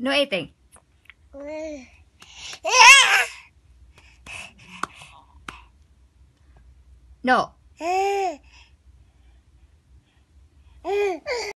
No eating. No.